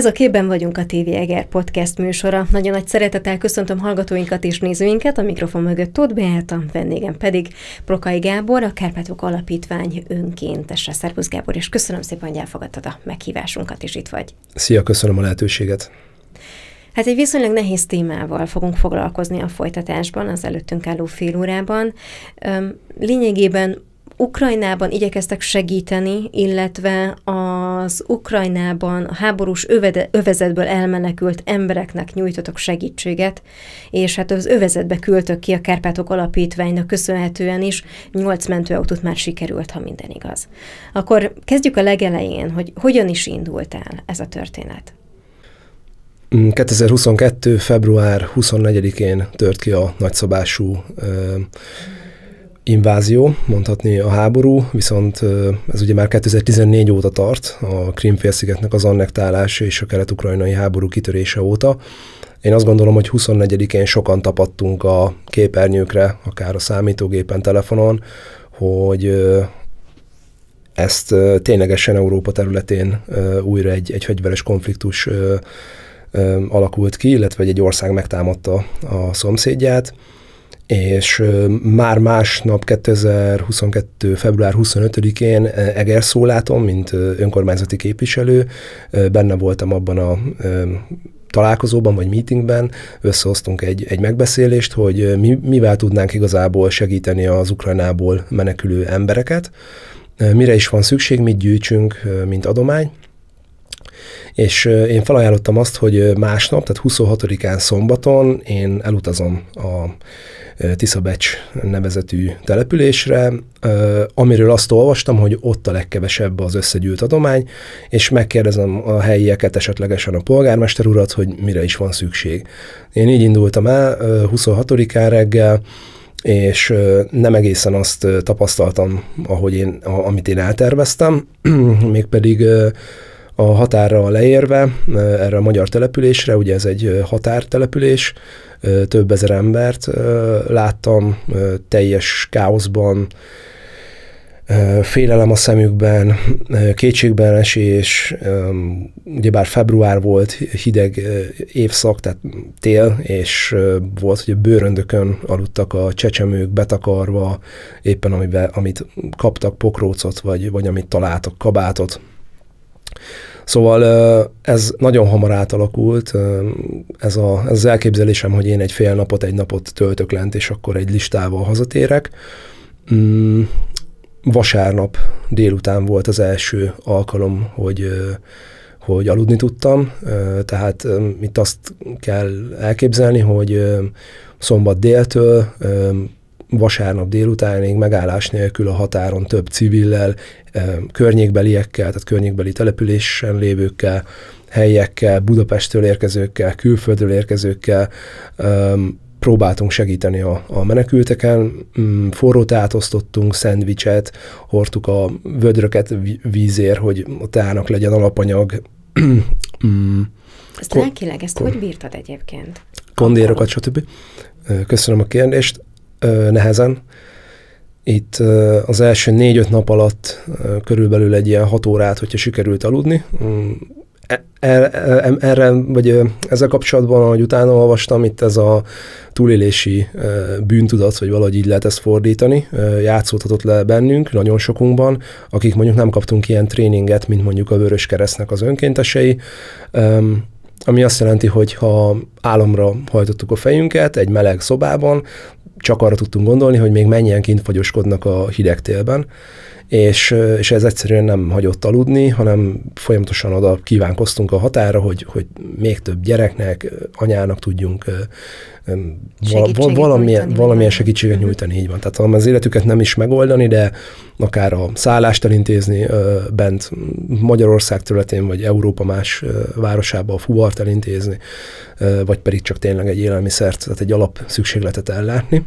Ez a Képben vagyunk a TV Eger podcast műsora. Nagyon nagy szeretettel köszöntöm hallgatóinkat és nézőinket, a mikrofon mögött Tóth Beáta, vendégem pedig Prokai Gábor, a Kárpátok Alapítvány önkéntese. Szervusz Gábor, és köszönöm szépen, hogy elfogadtad a meghívásunkat, és itt vagy. Szia, köszönöm a lehetőséget. Hát egy viszonylag nehéz témával fogunk foglalkozni a folytatásban, az előttünk álló fél órában. Lényegében Ukrajnában igyekeztek segíteni, illetve a az Ukrajnában a háborús övede, övezetből elmenekült embereknek nyújtotok segítséget, és hát az övezetbe küldtök ki a Kárpátok Alapítványnak köszönhetően is, nyolc mentőautót már sikerült, ha minden igaz. Akkor kezdjük a legelején, hogy hogyan is indult el ez a történet. 2022. Mm, február 24-én tört ki a nagyszabású invázió, mondhatni a háború, viszont ez ugye már 2014 óta tart, a Krimfélszigetnek az annektálása és a kelet-ukrajnai háború kitörése óta. Én azt gondolom, hogy 24-én sokan tapadtunk a képernyőkre, akár a számítógépen, telefonon, hogy ezt ténylegesen Európa területén újra egy, egy fegyveres konfliktus alakult ki, illetve egy ország megtámadta a szomszédját és már másnap 2022. február 25-én Eger szólátom, mint önkormányzati képviselő, benne voltam abban a találkozóban vagy meetingben összehoztunk egy, egy megbeszélést, hogy mi, mivel tudnánk igazából segíteni az Ukrajnából menekülő embereket, mire is van szükség, mit gyűjtsünk, mint adomány, és én felajánlottam azt, hogy másnap, tehát 26-án szombaton én elutazom a Tiszabecs nevezetű településre, amiről azt olvastam, hogy ott a legkevesebb az összegyűlt adomány, és megkérdezem a helyieket, esetlegesen a polgármester urat, hogy mire is van szükség. Én így indultam el 26-án reggel, és nem egészen azt tapasztaltam, ahogy én, amit én elterveztem, mégpedig a határra leérve erre a magyar településre, ugye ez egy határtelepülés, több ezer embert láttam teljes káoszban, félelem a szemükben, kétségben esés, ugyebár február volt, hideg évszak, tehát tél, és volt, hogy a bőröndökön aludtak a csecsemők betakarva, éppen amiben, amit kaptak pokrócot, vagy, vagy amit találtak kabátot. Szóval ez nagyon hamar átalakult, ez, a, ez az elképzelésem, hogy én egy fél napot, egy napot töltök lent, és akkor egy listával hazatérek. Mm, vasárnap délután volt az első alkalom, hogy hogy aludni tudtam, tehát itt azt kell elképzelni, hogy szombat déltől vasárnap délutánig megállás nélkül a határon több civillel, eh, környékbeliekkel, tehát környékbeli településen lévőkkel, helyekkel, Budapestről érkezőkkel, külföldről érkezőkkel ehm, próbáltunk segíteni a, a menekülteken, mm, forró teát osztottunk, szendvicset, hordtuk a vödröket vízér, hogy a teának legyen alapanyag. Mm. Ezt lelkileg, ezt hogy bírtad egyébként? Kondérokat, stb. Köszönöm a kérdést ö, nehezen. Itt ö, az első négy-öt nap alatt ö, körülbelül egy ilyen hat órát, hogyha sikerült aludni. Erre, mm, e, e, erre, vagy ezzel kapcsolatban, ahogy utána olvastam, itt ez a túlélési bűntudat, vagy valahogy így lehet ezt fordítani, játszódhatott le bennünk, nagyon sokunkban, akik mondjuk nem kaptunk ilyen tréninget, mint mondjuk a Vörös Keresztnek az önkéntesei, ami azt jelenti, hogy ha álomra hajtottuk a fejünket egy meleg szobában, csak arra tudtunk gondolni, hogy még mennyien kint fagyoskodnak a hideg télben, és, és ez egyszerűen nem hagyott aludni, hanem folyamatosan oda kívánkoztunk a határa, hogy, hogy még több gyereknek, anyának tudjunk val- valamilyen, nyújtani, valamilyen segítséget uh-huh. nyújtani, így van. Tehát az életüket nem is megoldani, de akár a szállást elintézni bent Magyarország területén, vagy Európa más városába a fuvart elintézni, vagy pedig csak tényleg egy élelmiszert, tehát egy alap szükségletet ellátni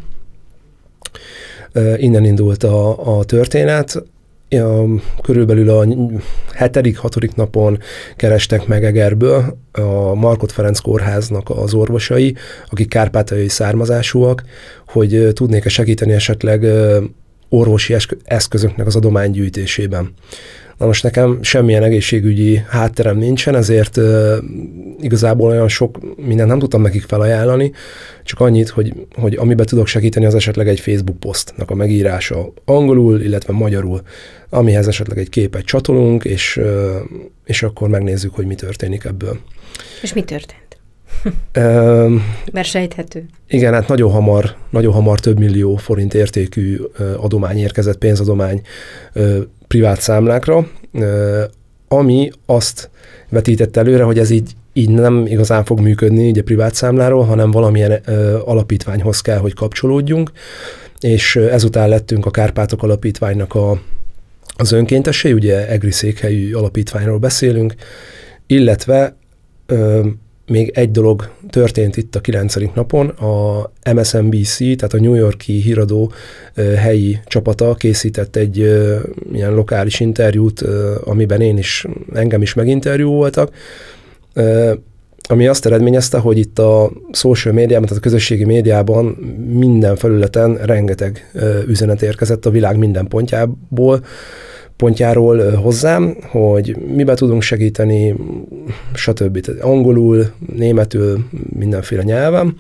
innen indult a, a történet, körülbelül a hetedik, hatodik napon kerestek meg Egerből a Markot Ferenc kórháznak az orvosai, akik kárpátai származásúak, hogy tudnék-e segíteni esetleg orvosi eszközöknek az adománygyűjtésében. Na most nekem semmilyen egészségügyi hátterem nincsen, ezért uh, igazából olyan sok mindent nem tudtam nekik felajánlani, csak annyit, hogy, hogy amiben tudok segíteni, az esetleg egy Facebook posztnak a megírása angolul, illetve magyarul, amihez esetleg egy képet csatolunk, és, uh, és akkor megnézzük, hogy mi történik ebből. És mi történt? Mert sejthető. Igen, hát nagyon hamar, nagyon hamar több millió forint értékű adomány érkezett, pénzadomány privát számlákra, ami azt vetített előre, hogy ez így, így nem igazán fog működni egy a privát számláról, hanem valamilyen alapítványhoz kell, hogy kapcsolódjunk, és ezután lettünk a Kárpátok Alapítványnak a, az önkéntesé, ugye Egri székhelyű alapítványról beszélünk, illetve még egy dolog történt itt a 9. napon, a MSNBC, tehát a New Yorki híradó helyi csapata készített egy ilyen lokális interjút, amiben én is, engem is meginterjú voltak, ami azt eredményezte, hogy itt a social médiában, tehát a közösségi médiában minden felületen rengeteg üzenet érkezett a világ minden pontjából, szempontjáról hozzám, hogy mibe tudunk segíteni, stb. Tehát angolul, németül, mindenféle nyelven.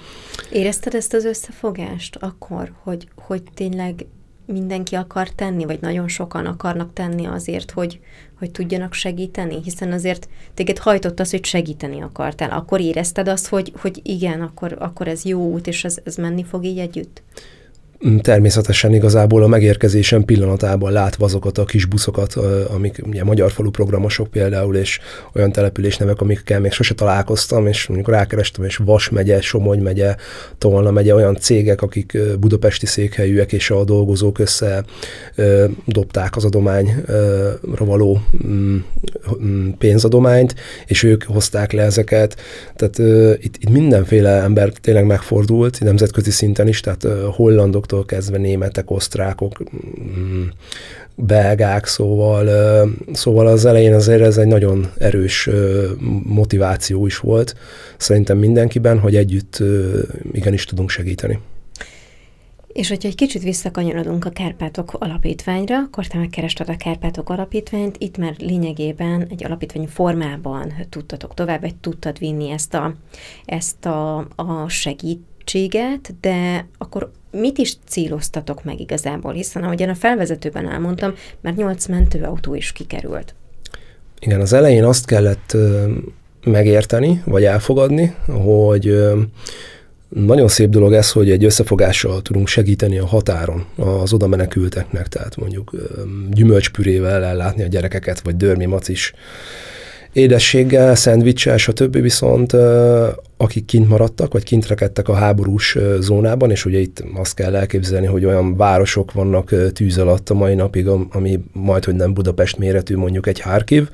Érezted ezt az összefogást akkor, hogy, hogy tényleg mindenki akar tenni, vagy nagyon sokan akarnak tenni azért, hogy, hogy tudjanak segíteni? Hiszen azért téged hajtott az, hogy segíteni akartál. Akkor érezted azt, hogy, hogy igen, akkor, akkor ez jó út, és ez, ez menni fog így együtt? természetesen igazából a megérkezésen pillanatában látva azokat a kis buszokat, amik ugye magyar falu programosok például, és olyan településnevek, amikkel még sose találkoztam, és mondjuk rákerestem, és Vas megye, Somogy megye, Tolna megye, olyan cégek, akik budapesti székhelyűek, és a dolgozók össze dobták az adományra való mm, mm, pénzadományt, és ők hozták le ezeket. Tehát itt, itt mindenféle ember tényleg megfordult, nemzetközi szinten is, tehát hollandok, olasztól kezdve németek, osztrákok, mm, belgák, szóval, szóval az elején azért ez egy nagyon erős motiváció is volt szerintem mindenkiben, hogy együtt igenis tudunk segíteni. És hogyha egy kicsit visszakanyarodunk a Kárpátok alapítványra, akkor te megkerested a Kárpátok alapítványt, itt már lényegében egy alapítvány formában tudtatok tovább, vagy tudtad vinni ezt a, ezt a, a segít, segítséget, de akkor mit is céloztatok meg igazából? Hiszen ahogyan a felvezetőben elmondtam, mert 8 mentőautó is kikerült. Igen, az elején azt kellett megérteni, vagy elfogadni, hogy nagyon szép dolog ez, hogy egy összefogással tudunk segíteni a határon az oda menekülteknek, tehát mondjuk gyümölcspürével ellátni a gyerekeket, vagy dörmi macis édességgel, szendvicssel, stb. Viszont akik kint maradtak, vagy kint rekedtek a háborús zónában, és ugye itt azt kell elképzelni, hogy olyan városok vannak tűz alatt a mai napig, ami majd, hogy nem Budapest méretű, mondjuk egy Harkiv,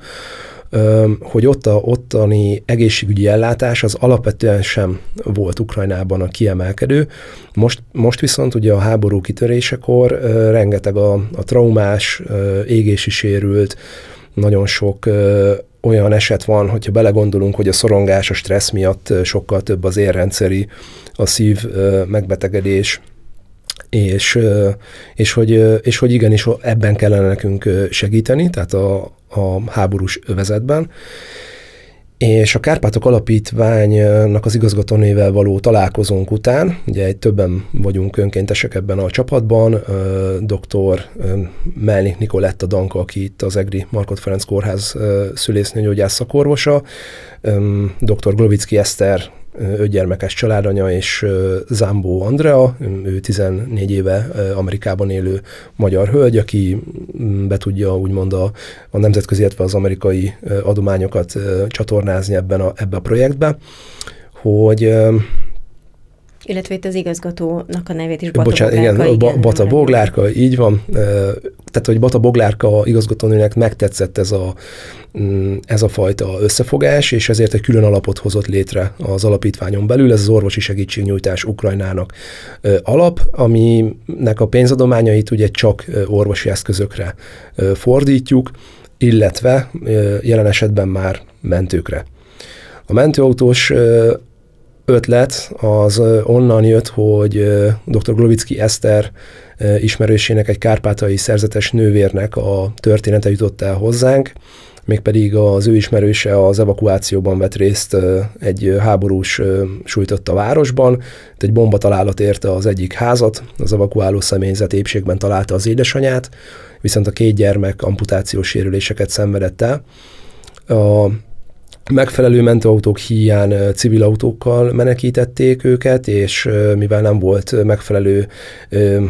hogy ott a, ottani egészségügyi ellátás az alapvetően sem volt Ukrajnában a kiemelkedő. Most, most viszont ugye a háború kitörésekor rengeteg a, a traumás, égési sérült, nagyon sok olyan eset van, hogyha belegondolunk, hogy a szorongás, a stressz miatt sokkal több az érrendszeri, a szív megbetegedés, és, és, hogy, és hogy igenis ebben kellene nekünk segíteni, tehát a, a háborús övezetben. És a Kárpátok Alapítványnak az igazgatónével való találkozónk után, ugye egy többen vagyunk önkéntesek ebben a csapatban, dr. Melnik Nikoletta Danka, aki itt az EGRI Markot Ferenc Kórház szülésznőgyógyász szakorvosa, dr. Glovicki Eszter ötgyermekes családanya, és Zámbó Andrea, ő 14 éve Amerikában élő magyar hölgy, aki mm, be tudja úgymond a, a nemzetközi, illetve az amerikai adományokat csatornázni ebben a, ebbe a projektbe, hogy illetve itt az igazgatónak a nevét is Bata Bocsánat, Boglárka, igen, igen, Bata Boglárka, így van tehát, hogy Bata Boglárka igazgatónőnek megtetszett ez a, mm, ez a fajta összefogás, és ezért egy külön alapot hozott létre az alapítványon belül, ez az orvosi segítségnyújtás Ukrajnának alap, aminek a pénzadományait ugye csak orvosi eszközökre fordítjuk, illetve jelen esetben már mentőkre. A mentőautós ötlet az onnan jött, hogy dr. Glovicki Eszter ismerősének egy kárpátai szerzetes nővérnek a története jutott el hozzánk, mégpedig az ő ismerőse az evakuációban vett részt egy háborús sújtott a városban, itt egy találat érte az egyik házat, az evakuáló személyzet épségben találta az édesanyát, viszont a két gyermek amputációs sérüléseket szenvedett el. A megfelelő mentőautók hiány civil autókkal menekítették őket, és mivel nem volt megfelelő ö,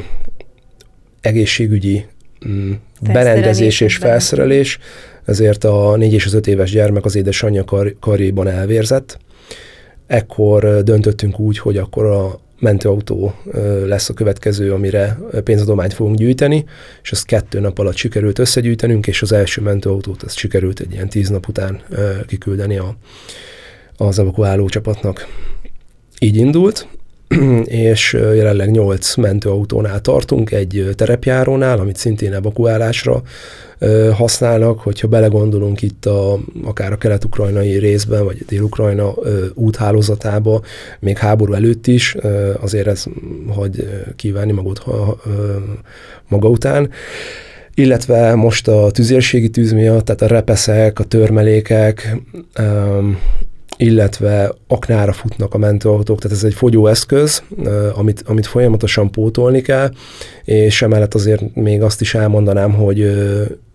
egészségügyi mm, berendezés és felszerelés, ezért a 4 és az 5 éves gyermek az édesanyja kar- karjéban elvérzett. Ekkor döntöttünk úgy, hogy akkor a, mentőautó lesz a következő, amire pénzadományt fogunk gyűjteni, és ezt kettő nap alatt sikerült összegyűjtenünk, és az első mentőautót ezt sikerült egy ilyen tíz nap után kiküldeni a, az evakuáló csapatnak. Így indult, és jelenleg nyolc mentőautónál tartunk, egy terepjárónál, amit szintén evakuálásra használnak, hogyha belegondolunk itt a, akár a kelet-ukrajnai részben, vagy a dél-ukrajna úthálózatába, még háború előtt is, azért ez hagy kívánni magot ha, maga után illetve most a tüzérségi tűz miatt, tehát a repeszek, a törmelékek, illetve aknára futnak a mentőautók, tehát ez egy fogyóeszköz, amit, amit folyamatosan pótolni kell, és emellett azért még azt is elmondanám, hogy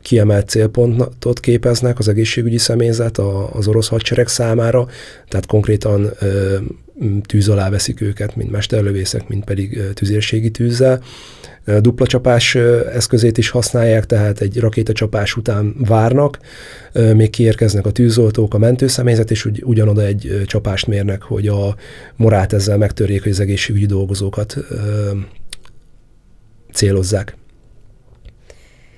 kiemelt célpontot képeznek az egészségügyi személyzet az orosz hadsereg számára, tehát konkrétan tűz alá veszik őket, mint mesterlövészek, mint pedig tüzérségi tűzzel. Dupla csapás eszközét is használják, tehát egy rakétacsapás után várnak, még kiérkeznek a tűzoltók, a mentőszemélyzet, és ugy, ugyanoda egy csapást mérnek, hogy a morát ezzel megtörjék, hogy az egészségügyi dolgozókat célozzák.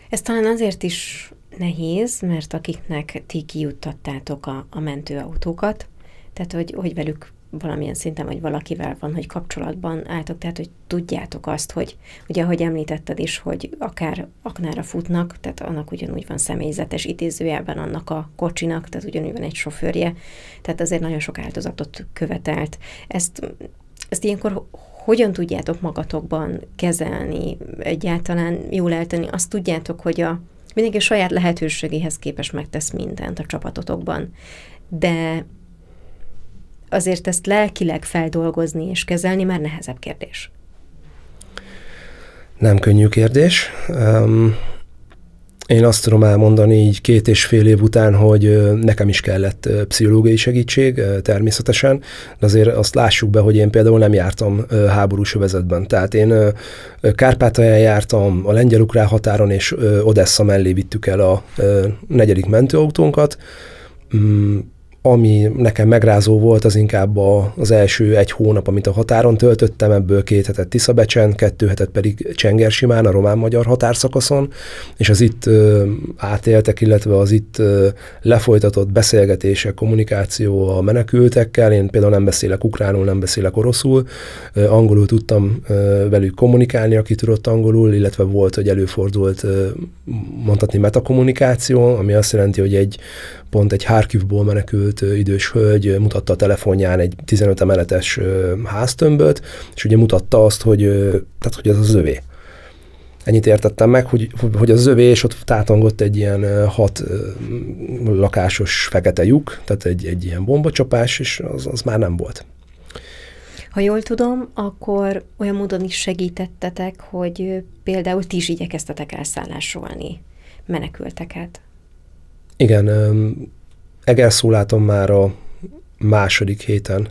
Ez talán azért is nehéz, mert akiknek ti kijuttattátok a, a mentőautókat, tehát hogy, hogy velük valamilyen szinten, vagy valakivel van, hogy kapcsolatban álltok, tehát hogy tudjátok azt, hogy ugye ahogy említetted is, hogy akár aknára futnak, tehát annak ugyanúgy van személyzetes idézőjelben annak a kocsinak, tehát ugyanúgy van egy sofőrje, tehát azért nagyon sok áldozatot követelt. Ezt ezt ilyenkor hogyan tudjátok magatokban kezelni egyáltalán, jól eltenni? Azt tudjátok, hogy a, mindenki a saját lehetőségéhez képes megtesz mindent a csapatotokban, de azért ezt lelkileg feldolgozni és kezelni már nehezebb kérdés. Nem könnyű kérdés. Um, én azt tudom elmondani így két és fél év után, hogy nekem is kellett pszichológiai segítség természetesen, de azért azt lássuk be, hogy én például nem jártam háborús övezetben. Tehát én Kárpátalján jártam, a lengyel határon és Odessa mellé vittük el a negyedik mentőautónkat, mm, ami nekem megrázó volt, az inkább a, az első egy hónap, amit a határon töltöttem, ebből két hetet Tiszabecsen, kettő hetet pedig Csengersimán, a román-magyar határszakaszon, és az itt átéltek, illetve az itt lefolytatott beszélgetések, kommunikáció a menekültekkel, én például nem beszélek ukránul, nem beszélek oroszul, angolul tudtam velük kommunikálni, aki tudott angolul, illetve volt, hogy előfordult mondhatni metakommunikáció, ami azt jelenti, hogy egy pont egy Harkivból menekült felkészült idős hölgy mutatta a telefonján egy 15 emeletes háztömböt, és ugye mutatta azt, hogy, tehát, hogy ez az övé. Ennyit értettem meg, hogy, hogy az övé, és ott tátongott egy ilyen hat lakásos fekete lyuk, tehát egy, egy ilyen bombacsapás, és az, az már nem volt. Ha jól tudom, akkor olyan módon is segítettetek, hogy például ti is igyekeztetek elszállásolni menekülteket. Igen, Egerszóláton már a második héten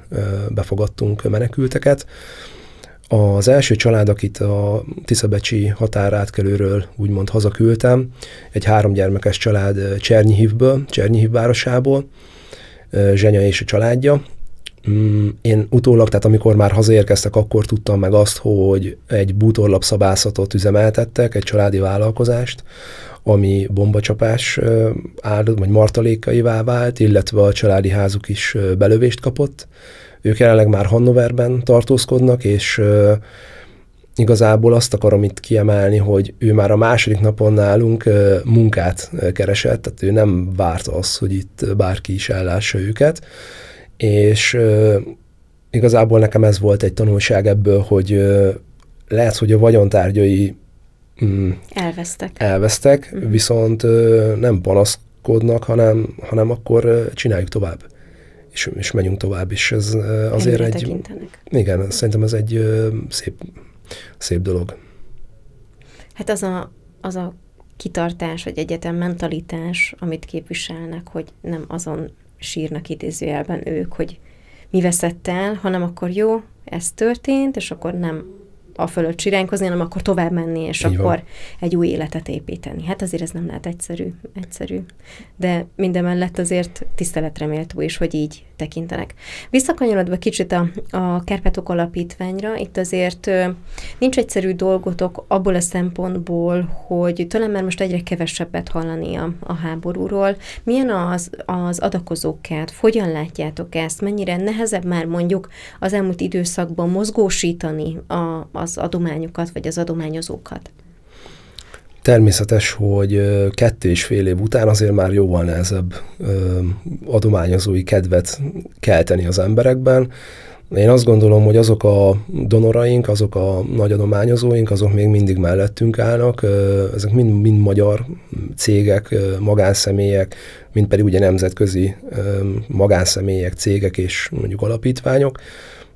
befogadtunk menekülteket. Az első család, akit a Tiszabecsi határátkelőről úgymond hazaküldtem, egy háromgyermekes család Csernyhívből, Csernyhív városából, Zsenya és a családja, Mm, én utólag, tehát amikor már hazaérkeztek, akkor tudtam meg azt, hogy egy bútorlapszabászatot üzemeltettek, egy családi vállalkozást, ami bombacsapás áldott, vagy martalékaivá vált, illetve a családi házuk is belövést kapott. Ők jelenleg már Hannoverben tartózkodnak, és igazából azt akarom itt kiemelni, hogy ő már a második napon nálunk munkát keresett, tehát ő nem várta azt, hogy itt bárki is ellássa őket, és uh, igazából nekem ez volt egy tanulság ebből, hogy uh, lehet, hogy a vagyontárgyai mm, elvesztek, elvesztek mm. viszont uh, nem panaszkodnak, hanem, hanem akkor uh, csináljuk tovább. És, és megyünk tovább, és ez uh, azért egy... Igen, mm. szerintem ez egy uh, szép, szép dolog. Hát az a, az a kitartás, vagy egyetem mentalitás, amit képviselnek, hogy nem azon sírnak idézőjelben ők, hogy mi veszett el, hanem akkor jó, ez történt, és akkor nem a fölött siránkozni, hanem akkor tovább menni, és Így akkor van. egy új életet építeni. Hát azért ez nem lehet egyszerű, egyszerű. De mindemellett azért tiszteletre méltó is, hogy így tekintenek. Visszakanyarodva kicsit a, a Kerpetok Alapítványra, itt azért nincs egyszerű dolgotok abból a szempontból, hogy talán már most egyre kevesebbet hallani a, a háborúról. Milyen az, az adakozókát? Hogyan látjátok ezt? Mennyire nehezebb már mondjuk az elmúlt időszakban mozgósítani a, a az adományokat, vagy az adományozókat. Természetes, hogy kettő és fél év után azért már jóval nehezebb adományozói kedvet kelteni az emberekben. Én azt gondolom, hogy azok a donoraink, azok a nagy adományozóink, azok még mindig mellettünk állnak. Ezek mind, mind magyar cégek, magánszemélyek, mind pedig ugye nemzetközi magánszemélyek, cégek és mondjuk alapítványok.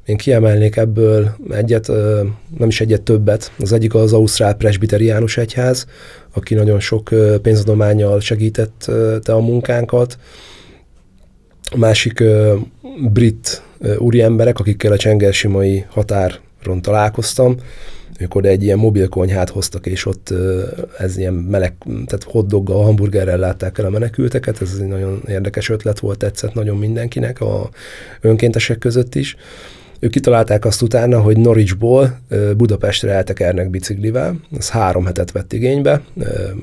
Én kiemelnék ebből egyet, nem is egyet többet. Az egyik az Ausztrál Presbiteriánus Egyház, aki nagyon sok pénzadományjal segítette a munkánkat. A másik brit úriemberek, akikkel a csengersimai határon találkoztam, ők oda egy ilyen mobilkonyhát hoztak, és ott ez ilyen meleg, tehát hoddoggal, hamburgerrel látták el a menekülteket, ez egy nagyon érdekes ötlet volt, tetszett nagyon mindenkinek, a önkéntesek között is. Ők kitalálták azt utána, hogy Norwichból Budapestre eltekernek biciklivel, ez három hetet vett igénybe,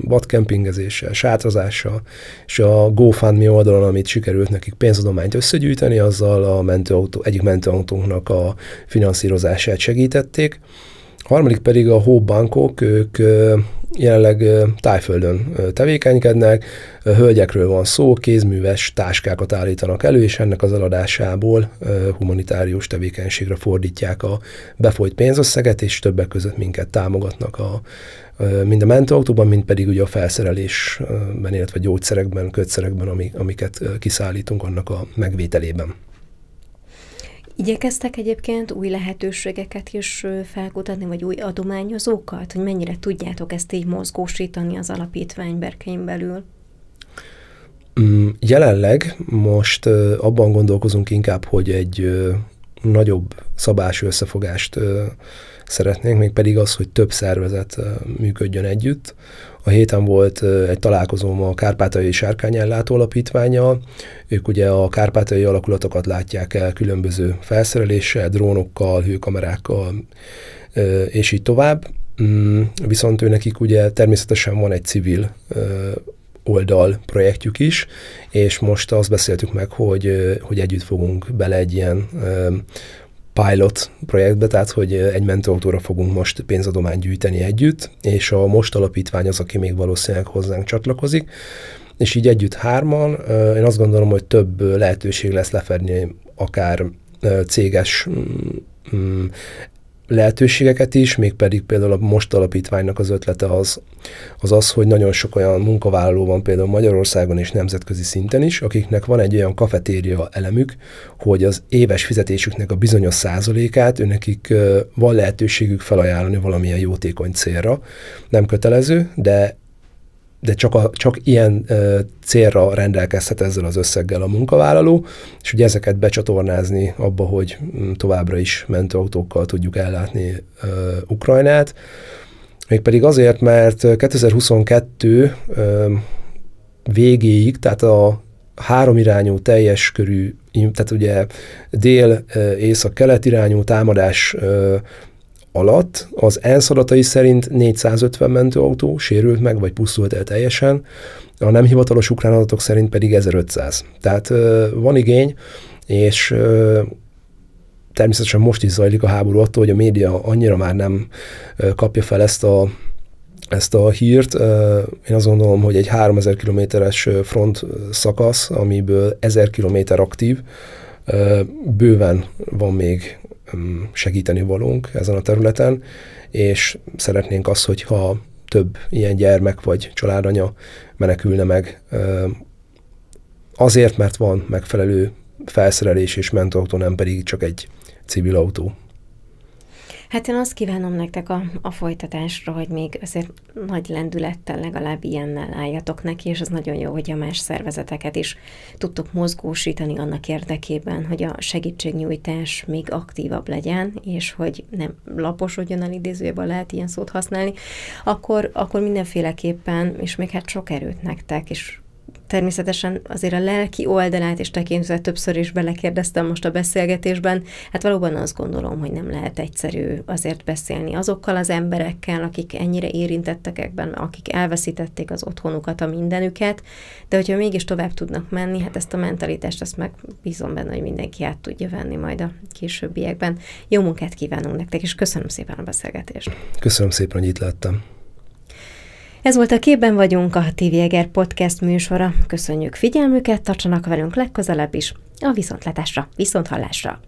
vadkempingezéssel, sátrazással, és a GoFundMe oldalon, amit sikerült nekik pénzadományt összegyűjteni, azzal a mentőautó, egyik mentőautónknak a finanszírozását segítették. A harmadik pedig a Hope Bankok, ők jelenleg tájföldön tevékenykednek, hölgyekről van szó, kézműves táskákat állítanak elő, és ennek az eladásából humanitárius tevékenységre fordítják a befolyt pénzösszeget, és többek között minket támogatnak a, mind a mentőautóban, mind pedig ugye a felszerelésben, illetve gyógyszerekben, kötszerekben, amiket kiszállítunk annak a megvételében. Igyekeztek egyébként új lehetőségeket is felkutatni, vagy új adományozókat, hogy mennyire tudjátok ezt így mozgósítani az alapítvány berkein belül? Mm, jelenleg most abban gondolkozunk inkább, hogy egy nagyobb szabású összefogást szeretnénk, még pedig az, hogy több szervezet működjön együtt, a héten volt egy találkozóm a Kárpátai Sárkányellátó Alapítványa. Ők ugye a kárpátai alakulatokat látják el különböző felszereléssel, drónokkal, hőkamerákkal, és így tovább. Mm, viszont őnekik ugye természetesen van egy civil oldal projektjük is, és most azt beszéltük meg, hogy, hogy együtt fogunk bele egy ilyen pilot projektbe, tehát hogy egy mentorautóra fogunk most pénzadományt gyűjteni együtt, és a most alapítvány az, aki még valószínűleg hozzánk csatlakozik, és így együtt hárman, én azt gondolom, hogy több lehetőség lesz lefedni akár céges mm, mm, lehetőségeket is, még pedig például a most alapítványnak az ötlete az, az az, hogy nagyon sok olyan munkavállaló van például Magyarországon és nemzetközi szinten is, akiknek van egy olyan kafetéria elemük, hogy az éves fizetésüknek a bizonyos százalékát őnekik van lehetőségük felajánlani valamilyen jótékony célra. Nem kötelező, de de csak, a, csak ilyen ö, célra rendelkezhet ezzel az összeggel a munkavállaló, és ugye ezeket becsatornázni abba, hogy mm, továbbra is mentőautókkal tudjuk ellátni ö, Ukrajnát. Mégpedig azért, mert 2022 ö, végéig, tehát a háromirányú teljes körű, tehát ugye dél-észak-kelet irányú támadás alatt az ENSZ adatai szerint 450 mentőautó sérült meg, vagy pusztult el teljesen, a nem hivatalos ukrán adatok szerint pedig 1500. Tehát van igény, és természetesen most is zajlik a háború attól, hogy a média annyira már nem kapja fel ezt a ezt a hírt. Én azt gondolom, hogy egy 3000 kilométeres front szakasz, amiből 1000 kilométer aktív, bőven van még Mm, segíteni valónk ezen a területen, és szeretnénk azt, hogyha több ilyen gyermek vagy családanya menekülne meg azért, mert van megfelelő felszerelés és mentőautó, nem pedig csak egy civil autó. Hát én azt kívánom nektek a, a folytatásra, hogy még azért nagy lendülettel legalább ilyennel álljatok neki, és az nagyon jó, hogy a más szervezeteket is tudtok mozgósítani annak érdekében, hogy a segítségnyújtás még aktívabb legyen, és hogy nem laposodjon el idézőjében, lehet ilyen szót használni, akkor, akkor mindenféleképpen, és még hát sok erőt nektek, és természetesen azért a lelki oldalát is tekintve többször is belekérdeztem most a beszélgetésben, hát valóban azt gondolom, hogy nem lehet egyszerű azért beszélni azokkal az emberekkel, akik ennyire érintettek ebben, akik elveszítették az otthonukat, a mindenüket, de hogyha mégis tovább tudnak menni, hát ezt a mentalitást, ezt meg bízom benne, hogy mindenki át tudja venni majd a későbbiekben. Jó munkát kívánunk nektek, és köszönöm szépen a beszélgetést. Köszönöm szépen, hogy itt láttam. Ez volt a Képben vagyunk, a TV Eger podcast műsora. Köszönjük figyelmüket, tartsanak velünk legközelebb is. A viszontlátásra, viszonthallásra!